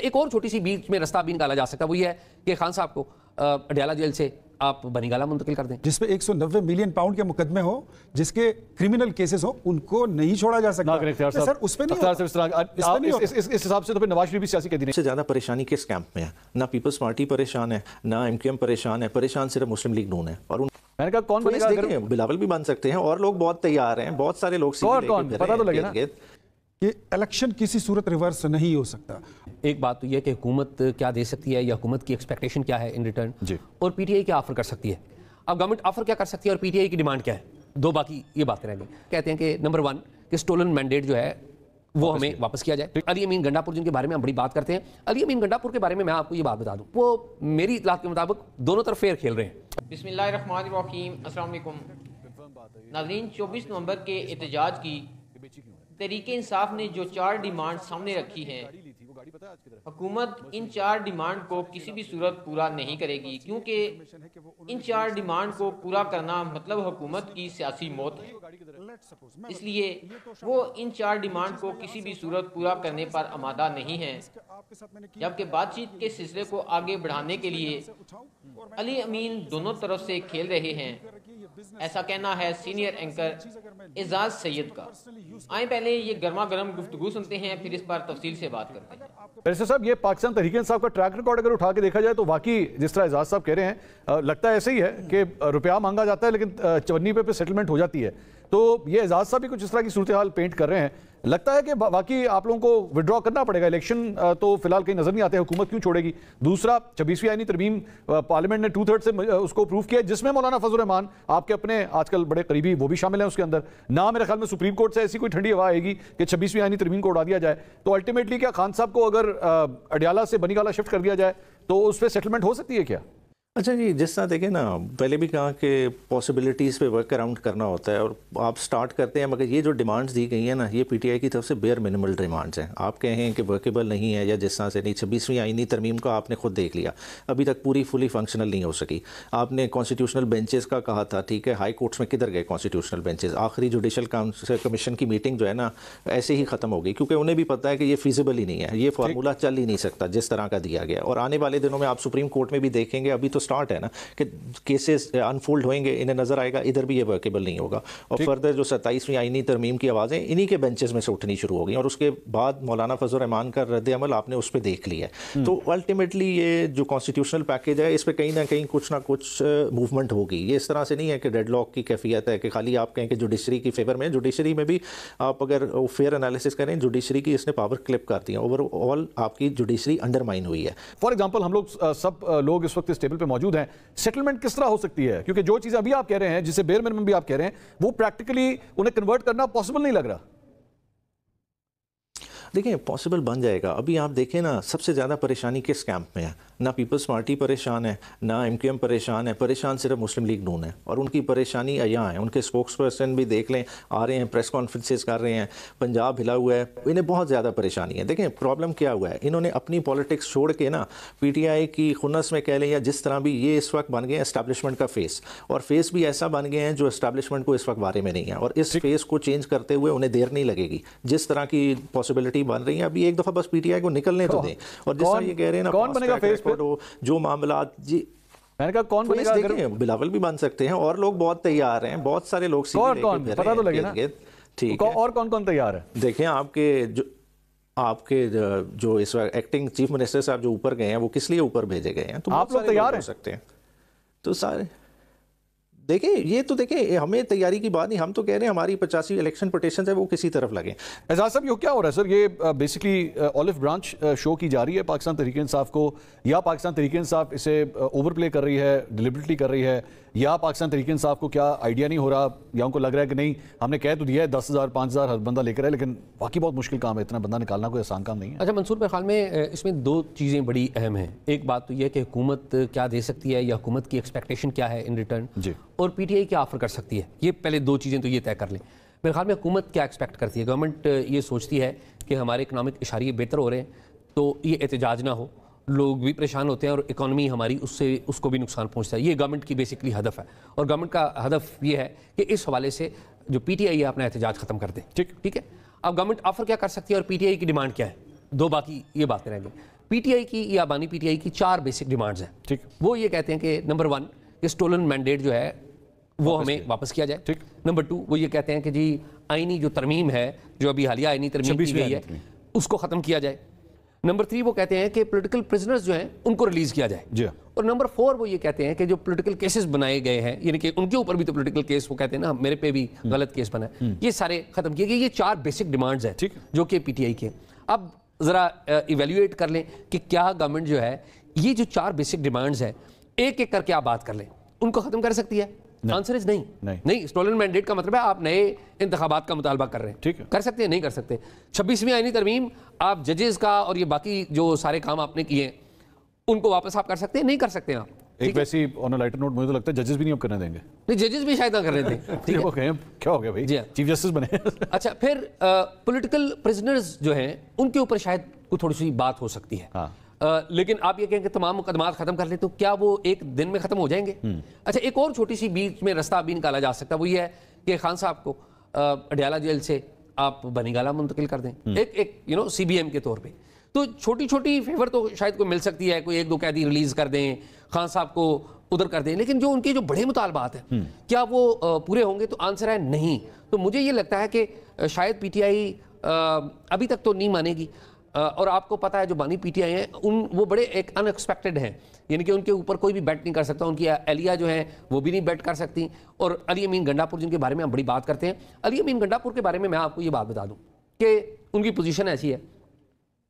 अच्छा एक और छोटी सी बीच में रास्ता भी निकाला जा सकता है वही है कि खान साहब को अडयाला जेल से आप बनीगाला मुंतकिल कर दें जिसपे एक सौ नब्बे मिलियन पाउंड के मुकदमे हो जिसके क्रिमिनल केसेस हो उनको नहीं छोड़ा जा सकता इस हिसाब से तो नवाज शरीफ भी सियासी कैदी नहीं ज़्यादा परेशानी किस कैंप में है ना पीपल्स पार्टी परेशान है ना एम परेशान है परेशान सिर्फ मुस्लिम लीग नून है और मैंने कहा कौन तो बनेगा बिलावल भी बन सकते हैं और लोग बहुत तैयार हैं बहुत सारे लोग पता तो लगे कि इलेक्शन किसी सूरत रिवर्स नहीं हो सकता एक बात तो यह कि हुकूमत क्या दे सकती है या हुकूमत की एक्सपेक्टेशन क्या है इन रिटर्न जी और पीटीआई क्या ऑफर कर सकती है अब गवर्नमेंट ऑफर क्या कर सकती है और पीटीआई की डिमांड क्या है दो बाकी ये बातें रह गई कहते हैं कि नंबर वन कि स्टोलन मैंडेट जो है वो वापस हमें वापस किया जाए अली अमीन गंडापुर जिनके बारे में हम बड़ी बात करते हैं अली अमीन गंडापुर के बारे में मैं आपको ये बात बता दूं वो मेरी इतला के मुताबिक दोनों तरफ फेयर खेल रहे हैं बिस्मिल्लाहमान नाजरीन चौबीस नवंबर के एहतजाज की तरीके इंसाफ ने जो चार डिमांड सामने रखी है हुकूमत इन चार डिमांड को किसी भी सूरत पूरा नहीं करेगी क्योंकि इन चार डिमांड को पूरा करना मतलब हुकूमत की सियासी मौत है इसलिए तो वो इन चार डिमांड को किसी भी सूरत पूरा करने पर आमादा नहीं है जबकि बातचीत के सिलसिले को आगे बढ़ाने के लिए अली अमीन दोनों तरफ से खेल रहे हैं ऐसा कहना है सीनियर एंकर एजाज सैयद का आए पहले ये गर्मा गर्म गुफ्तु सुनते हैं फिर इस बार तफसील से बात करते हैं साहब ये पाकिस्तान तरीके साहब का ट्रैक रिकॉर्ड अगर उठा के देखा जाए तो बाकी जिस तरह एजाज साहब कह रहे हैं लगता है ऐसे ही है कि रुपया मांगा जाता है लेकिन चवन्नी पे, पे सेटलमेंट हो जाती है तो ये एजाज साहब भी कुछ इस तरह की सूरत हाल पेंट कर रहे हैं लगता है कि बाकी आप लोगों को विड्रॉ करना पड़ेगा इलेक्शन तो फिलहाल कहीं नजर नहीं आते हुकूमत क्यों छोड़ेगी दूसरा छब्बीसवीं आईनी तरमीम पार्लियामेंट ने टू थर्ड से उसको अप्रूव किया जिसमें मौलाना फजल रहमान आपके अपने आजकल बड़े करीबी वो भी शामिल हैं उसके अंदर ना मेरे ख्याल में सुप्रीम कोर्ट से ऐसी कोई ठंडी हवा आएगी कि छब्बीसवीं आईनी तरमीम को उड़ा दिया जाए तो अल्टीमेटली क्या खान साहब को अगर अडियाला से बनीगाला शिफ्ट कर दिया जाए तो उस पर सेटलमेंट हो सकती है क्या अच्छा जी जिस तरह देखें ना पहले भी कहा कि पॉसिबिलिटीज़ पे वर्क अराउंड करना होता है और आप स्टार्ट करते हैं मगर ये जो डिमांड्स दी गई हैं ना ये पीटीआई की तरफ से बेयर मिनिमल डिमांड्स हैं आप कहें कि वर्केबल नहीं है या जिस तरह से नहीं छब्बीसवीं आईनी तरमीम का आपने खुद देख लिया अभी तक पूरी फुली फंक्शनल नहीं हो सकी आपने कॉन्स्टिट्यूशनल बेंचेस का कहा था ठीक है हाई कोर्ट्स में किधर गए कॉन्स्टिट्यूशनल बेंचेस आखिरी जुडिशल कमीशन की मीटिंग जो है ना ऐसे ही ख़त्म हो गई क्योंकि उन्हें भी पता है कि ये फिजिबल ही नहीं है ये फार्मूला चल ही नहीं सकता जिस तरह का दिया गया और आने वाले दिनों में आप सुप्रीम कोर्ट में भी देखेंगे अभी तो स्टार्ट है ना कि केसेस अनफोल्ड होंगे इन्हें नजर आएगा इधर भी ये वर्केबल नहीं होगा और फर्दर जो सत्ताईसवीं आईनी तरमीम की आवाज़ें इन्हीं के बेंचेस में से उठनी शुरू हो गई और उसके बाद मौलाना फजल रहमान का रद्द अमल आपने उस पर देख लिया है हम्म। तो अल्टीमेटली ये जो कॉन्स्टिट्यूशनल पैकेज है इस पर कहीं ना कहीं कुछ ना कुछ मूवमेंट uh, होगी ये इस तरह से नहीं है कि डेडलॉक की कैफियत है कि खाली आप कहें कि जुडिशरी की फेवर में जुडिशरी में भी आप अगर फेयर एनालिसिस करें जुडिशरी की इसने पावर क्लिप कर दी है ओवरऑल आपकी जुडिशरी अंडरमाइन हुई है फॉर एग्जाम्पल हम लोग uh, सब uh, लोग इस वक्त इस टेबल पर मौजूद हैं सेटलमेंट किस तरह हो सकती है क्योंकि जो चीज़ें अभी आप कह रहे हैं जिसे बेल मिनिमम भी आप कह रहे हैं वो प्रैक्टिकली उन्हें कन्वर्ट करना पॉसिबल नहीं लग रहा देखिए पॉसिबल बन जाएगा अभी आप देखें ना सबसे ज़्यादा परेशानी किस कैंप में है ना पीपल्स पार्टी परेशान है ना एम परेशान है परेशान सिर्फ मुस्लिम लीग नून है और उनकी परेशानी यहाँ है उनके स्पोक्स पर्सन भी देख लें आ रहे हैं प्रेस कॉन्फ्रेंसेस कर रहे हैं पंजाब हिला हुआ है इन्हें बहुत ज़्यादा परेशानी है देखें प्रॉब्लम क्या हुआ है इन्होंने अपनी पॉलिटिक्स छोड़ के ना पी टी आई की खुनस में कह लें या जिस तरह भी ये इस वक्त बन गए इस्टेब्लिशमेंट का फेस और फेस भी ऐसा बन गए हैं जो इस्टेब्लिशमेंट को इस वक्त बारे में नहीं है और इस फेस को चेंज करते हुए उन्हें देर नहीं लगेगी जिस तरह की पॉसिबिलिटी पार्टी बन रही है अभी एक दफ़ा बस पीटीआई को निकलने तो दें और जिस ये कह रहे हैं ना कौन बनेगा फेस जो मामला जी मैंने कहा कौन तो बनेगा अगर... बिलावल भी बन सकते हैं और लोग बहुत तैयार हैं बहुत सारे लोग कौन कौन पता तो लगे ना ठीक है और कौन कौन तैयार है देखिए आपके जो आपके जो इस वक्त एक्टिंग चीफ मिनिस्टर साहब जो ऊपर गए हैं वो किस लिए ऊपर भेजे गए हैं तो आप लोग तैयार हो सकते हैं तो सारे देखिए ये तो देखिए हमें तैयारी की बात नहीं हम तो कह रहे हैं हमारी पचासी इलेक्शन पटेशन है वो किसी तरफ लगे एजाज साहब ये क्या हो रहा है सर ये बेसिकली ऑलिव ब्रांच शो की जा रही है पाकिस्तान तरीके इंसाफ को या पाकिस्तान तरीके इंसाफ इसे ओवर प्ले कर रही है डिलिबरेटली कर रही है या पाकिस्तान तरीके इंसाफ को क्या आइडिया नहीं हो रहा या उनको लग रहा है कि नहीं हमने कह तो दिया है दस हज़ार पाँच हज़ार हर बंदा लेकर है लेकिन बाकी बहुत मुश्किल काम है इतना बंदा निकालना कोई आसान काम नहीं है अच्छा मंसूर मेरे ख्याल में इसमें दो चीज़ें बड़ी अहम हैं एक बात तो यह कि हुकूमत क्या दे सकती है या हुकूमत की एक्सपेक्टेशन क्या है इन रिटर्न जी और पी टी आई क्या ऑफर कर सकती है ये पहले दो चीज़ें तो ये तय कर लें मेरे ख्याल में हुकूमत क्या एक्सपेक्ट करती है गवर्नमेंट ये सोचती है कि हमारे इकनॉमिक इशारे बेहतर हो रहे हैं तो ये एहतजाज ना हो लोग भी परेशान होते हैं और इकानमी हमारी उससे उसको भी नुकसान पहुँचता है ये गवर्नमेंट की बेसिकली हदफ है और गवर्नमेंट का हदफ ये है कि इस हवाले से जो आई है अपना एहतजाज ख़त्म कर दे ठीक ठीक है अब गवर्नमेंट ऑफर क्या कर सकती है और आई की डिमांड क्या है दो बाकी ये बातें रहेंगी पीटीआई की या बानी पीटीआई की चार बेसिक डिमांड्स हैं ठीक वो ये कहते हैं कि नंबर वन ये स्टोलन मैंडेट जो है वो हमें वापस किया जाए ठीक नंबर टू वो ये कहते हैं कि जी आईनी जो तरमीम है जो अभी हालिया आईनी तरमीम की गई है उसको ख़त्म किया जाए नंबर थ्री वो कहते हैं कि पोलिटिकल प्रिजनर्स जो हैं उनको रिलीज़ किया जाए जी और नंबर फोर वो ये कहते हैं कि जो पोलिटिकल केसेस बनाए गए हैं यानी कि उनके ऊपर भी तो पोलिटिकल केस वो कहते हैं ना मेरे पे भी हम्म। गलत केस बना है हम्म। ये सारे ख़त्म किए गए ये चार बेसिक डिमांड्स हैं जो कि पीटीआई के अब ज़रा इवेल्यूएट कर लें कि क्या गवर्नमेंट जो है ये जो चार बेसिक डिमांड्स हैं एक एक करके आप बात कर लें उनको ख़त्म कर सकती है आंसर इज नहीं नहीं, नहीं स्टोलन मैंडेट का मतलब है आप नए इंतबात का मुतालबा कर रहे हैं ठीक है कर सकते हैं नहीं कर सकते छब्बीसवीं आइनी तरमीम आप जजेस का और ये बाकी जो सारे काम आपने किए उनको वापस आप कर सकते हैं नहीं कर सकते आप एक वैसी ऑन लाइटर नोट मुझे तो लगता है जजेस भी नहीं अब करने देंगे नहीं जजेस भी शायद ना करने दें ठीक है okay, क्या हो गया भाई चीफ जस्टिस हाँ। बने अच्छा फिर पॉलिटिकल प्रिजनर्स जो हैं उनके ऊपर शायद कुछ थोड़ी सी बात हो सकती है हाँ। लेकिन आप ये कहें कि तमाम मुकदमा खत्म कर लेते हो क्या वो एक दिन में खत्म हो जाएंगे हम्म। अच्छा एक और छोटी सी बीच में रास्ता अभी निकाला जा सकता है वो ये है कि खान साहब को अडयाला जेल से आप बनीगाला मुंतकिल कर दें हम्म। एक एक यू नो एम के तौर पर तो छोटी छोटी फेवर तो शायद कोई मिल सकती है कोई एक दो कैदी रिलीज कर दें खान साहब को उधर कर दें लेकिन जो उनके जो बड़े मुतालबात हैं हम्म। क्या वो पूरे होंगे तो आंसर है नहीं तो मुझे ये लगता है कि शायद पीटीआई अभी तक तो नहीं मानेगी और आपको पता है जो बानी पीटीआई हैं उन वो बड़े एक अनएक्सपेक्टेड हैं यानी कि उनके ऊपर कोई भी बैट नहीं कर सकता उनकी एलिया जो है वो भी नहीं बैट कर सकती और अली अमीन गंडापुर जिनके बारे में हम बड़ी बात करते हैं अली अमीन गंडापुर के बारे में मैं आपको ये बात बता दूँ कि उनकी पोजिशन ऐसी है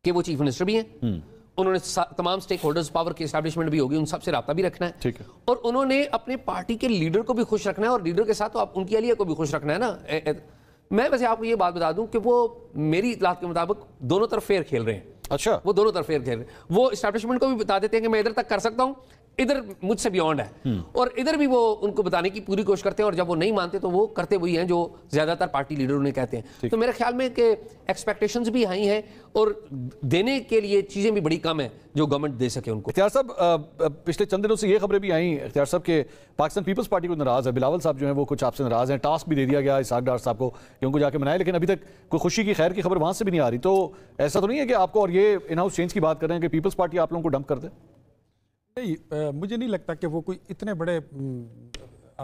कि वो चीफ मिनिस्टर भी हैं हम्म। उन्होंने तमाम स्टेक होल्डर्स पावर की स्टैब्लिशमेंट भी होगी उन सबसे रबता भी रखना है ठीक है और उन्होंने अपने पार्टी के लीडर को भी खुश रखना है और लीडर के साथ तो आप उनकी अलिया को भी खुश रखना है ना मैं वैसे आपको ये बात बता दूं कि वो मेरी इतलात के मुताबिक दोनों तरफ फेयर खेल रहे हैं अच्छा वो दोनों तरफ फेयर खेल रहे हैं वो इस्टेब्लिशमेंट को भी बता देते हैं कि मैं इधर तक कर सकता हूँ इधर मुझसे बियॉन्ड है हम्म। और इधर भी वो उनको बताने की पूरी कोशिश करते हैं और जब वो नहीं मानते तो वो करते वही हैं जो ज्यादातर पार्टी लीडर उन्हें कहते हैं तो मेरे ख्याल में कि एक्सपेक्टेशंस भी हाई हैं और देने के लिए चीज़ें भी बड़ी कम है जो गवर्नमेंट दे सके उनको साहब पिछले चंद दिनों से ये खबरें भी आई इख्तियार साहब के पाकिस्तान पीपल्स पार्टी को नाराज़ है बिलावल साहब जो है वो कुछ आपसे नाराज़ हैं टास्क भी दे दिया गया इसाक डार साहब को कि उनको जाके मनाए लेकिन अभी तक कोई खुशी की खैर की खबर वहां से भी नहीं आ रही तो ऐसा तो नहीं है कि आपको और ये इन हाउस चेंज की बात कर रहे हैं कि पीपल्स पार्टी आप लोगों को डंप कर दे नहीं आ, मुझे नहीं लगता कि वो कोई इतने बड़े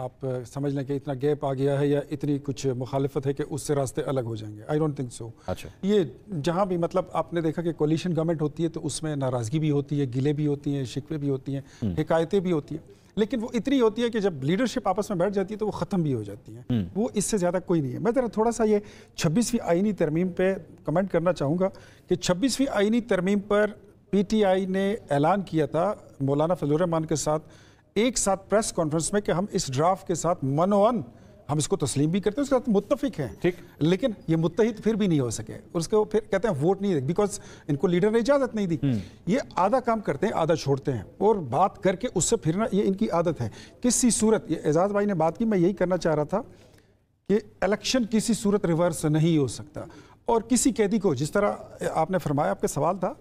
आप समझ लें कि इतना गैप आ गया है या इतनी कुछ मुखालफत है कि उससे रास्ते अलग हो जाएंगे आई डोंट थिंक सो अच्छा ये जहाँ भी मतलब आपने देखा कि कोलिशन गवर्नमेंट होती है तो उसमें नाराज़गी भी होती है गिले भी होती हैं शिकवे भी होती हैं शिकायतें हम्म। भी होती हैं लेकिन वो इतनी होती है कि जब लीडरशिप आपस में बैठ जाती है तो वो ख़त्म भी हो जाती है हम्म। वो इससे ज़्यादा कोई नहीं है मैं ज़रा थोड़ा सा ये छब्बीसवीं आइनी तरमीम पर कमेंट करना चाहूँगा कि छब्बीसवीं आइनी तरमीम पर पीटीआई ने ऐलान किया था मौलाना फजलान के साथ एक साथ प्रेस कॉन्फ्रेंस में कि हम इस ड्राफ्ट के साथ मनोअन हम इसको तस्लीम भी करते हैं उसके साथ मुतफिक हैं ठीक लेकिन ये मुतहद फिर भी नहीं हो सके उसको फिर कहते हैं वोट नहीं बिकॉज इनको लीडर ने इजाज़त नहीं दी हम्म। ये आधा काम करते हैं आधा छोड़ते हैं और बात करके उससे फिरना ये इनकी आदत है किसी सूरत ये एजाज भाई ने बात की मैं यही करना चाह रहा था कि इलेक्शन किसी सूरत रिवर्स नहीं हो सकता और किसी कैदी को जिस तरह आपने फरमाया आपका सवाल था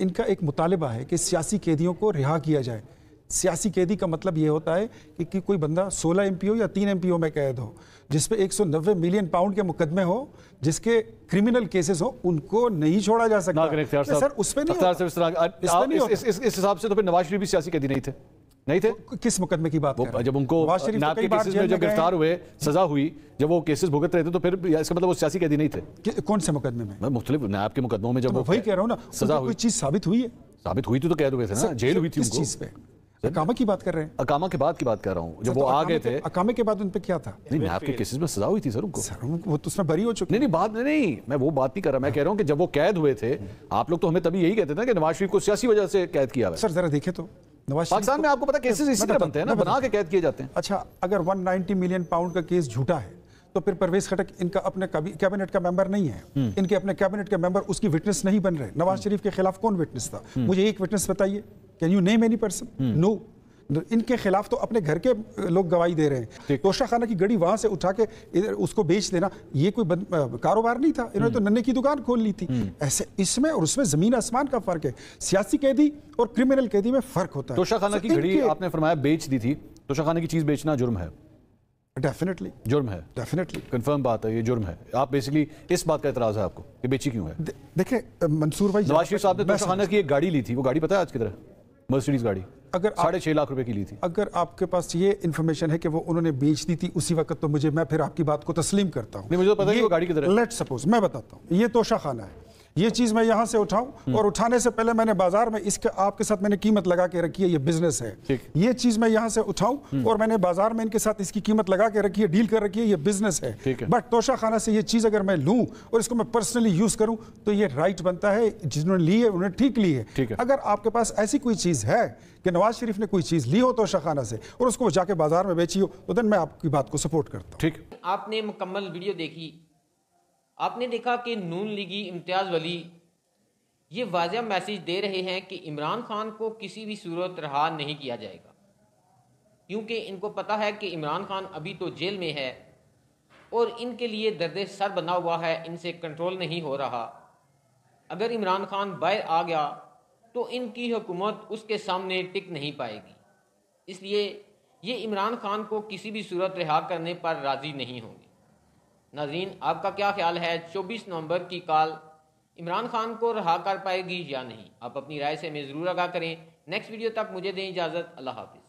इनका एक मुतालबा है कि सियासी कैदियों को रिहा किया जाए सियासी कैदी का मतलब ये होता है कि, कि कोई बंदा 16 एम या तीन एम में कैद हो जिस सौ नब्बे मिलियन पाउंड के मुकदमे हो जिसके क्रिमिनल केसेस हो उनको नहीं छोड़ा जा सकता सर उस पर नहीं, इस हिसाब से तो फिर नवाज शरीफ भी सियासी कैदी नहीं थे नहीं थे किस मुकदमे की बात जब उनको तो गिरफ्तार हुए सजा हुई जब वो केसेस भुगत रहे थे तो फिर इसका मतलब वो सियासी कैदी नहीं थे कौन से मुकदमे में मुख्तलिफ नायब के मुकदमों में जब तो वही कह रहा हूँ ना सजा हुई चीज साबित हुई है साबित हुई थी तो कह रहे थे ना जेल हुई थी उस चीज पे अकामा की बात कर रहे हैं अकामा के बाद की बात कर रहा हूँ जब वो तो आ गए थे अकामे के बाद उन पे क्या था नहीं नाब के केसेस में सजा हुई थी सर उनको सर वो तो उसमें बरी हो चुकी नहीं नहीं बात नहीं मैं वो बात नहीं कर रहा मैं कह रहा हूँ कि जब वो कैद हुए थे आप लोग तो हमें तभी यही कहते थे ना कि नवाज शरीफ को सियासी वजह से कैद किया सर जरा देखे तो पाकिस्तान में तो- आपको पता केसेस इसी तरह बनते हैं ना बना के कैद किए जाते हैं अच्छा अगर 190 मिलियन पाउंड का केस झूठा है तो फिर परवेज खटक इनका अपने कैबिनेट का मेंबर नहीं है हम्म। इनके अपने कैबिनेट के मेंबर उसकी विटनेस नहीं बन रहे नवाज हम्म। शरीफ के खिलाफ कौन विटनेस था हम्म। मुझे एक विटनेस बताइए can you name any person no तो इनके खिलाफ तो अपने घर के लोग गवाही दे रहे हैं तोशाखाना की गड़ी वहां से उठा के इधर उसको बेच देना ये कोई कारोबार नहीं था इन्होंने तो हम्म। नन्हे की दुकान खोल ली थी हम्म। ऐसे इसमें और उसमें जमीन आसमान का फर्क है सियासी कैदी और क्रिमिनल कैदी में फर्क होता है तोशाखाना तो की घड़ी आपने फरमाया बेच दी थी तोशाखाना की चीज बेचना जुर्म है डेफिनेटली जुर्म है डेफिनेटली कंफर्म बात है ये जुर्म है आप बेसिकली इस बात का इतराज है आपको कि बेची क्यों है दे, देखिए मंसूर भाई नवाज शरीफ साहब ने खाना की एक गाड़ी ली थी वो गाड़ी पता है आज की तरह मर्सिडीज गाड़ी अगर साढ़े छः लाख रुपए की ली थी अगर आपके पास ये इन्फॉर्मेशन है कि वो उन्होंने बेच दी थी उसी वक्त तो मुझे मैं फिर आपकी बात को तस्लीम करता हूँ मुझे तो पता है गाड़ी की तरह लेट सपोज मैं बताता हूँ ये तोशा खाना है ये चीज़ मैं यहाँ से उठाऊँ हम्म। और उठाने से पहले मैंने बाजार में इसके आपके साथ मैंने कीमत लगा के रखी है ये बिजनेस है ये चीज़ मैं यहाँ से उठाऊँ हम्म। और मैंने बाजार में इनके साथ इसकी कीमत लगा के रखी है डील कर रखी है ये बिजनेस है बट तोशा खाना से ये चीज़ अगर मैं लूँ और इसको मैं पर्सनली यूज़ करूँ तो ये राइट बनता है जिन्होंने ली है उन्होंने ठीक ली है अगर आपके पास ऐसी कोई चीज़ है कि नवाज शरीफ ने कोई चीज़ ली हो तो शाखाना से और उसको जाके बाजार में बेची हो तो दिन मैं आपकी बात को सपोर्ट करता हूँ ठीक आपने मुकम्मल वीडियो देखी आपने देखा कि नून लीगी इम्तियाज़ वली ये वाज मैसेज दे रहे हैं कि इमरान खान को किसी भी सूरत रहा नहीं किया जाएगा क्योंकि इनको पता है कि इमरान खान अभी तो जेल में है और इनके लिए दर्द सर बना हुआ है इनसे कंट्रोल नहीं हो रहा अगर इमरान खान बाहर आ गया तो इनकी हुकूमत उसके सामने टिक नहीं पाएगी इसलिए ये इमरान खान को किसी भी सूरत रिहा करने पर राज़ी नहीं होंगे नाजरीन आपका क्या ख्याल है चौबीस नवंबर की कॉल इमरान खान को रहा कर पाएगी या नहीं आप अपनी राय से हमें ज़रूर आगा करें नेक्स्ट वीडियो तक मुझे दें इजाज़त अल्लाह हाफि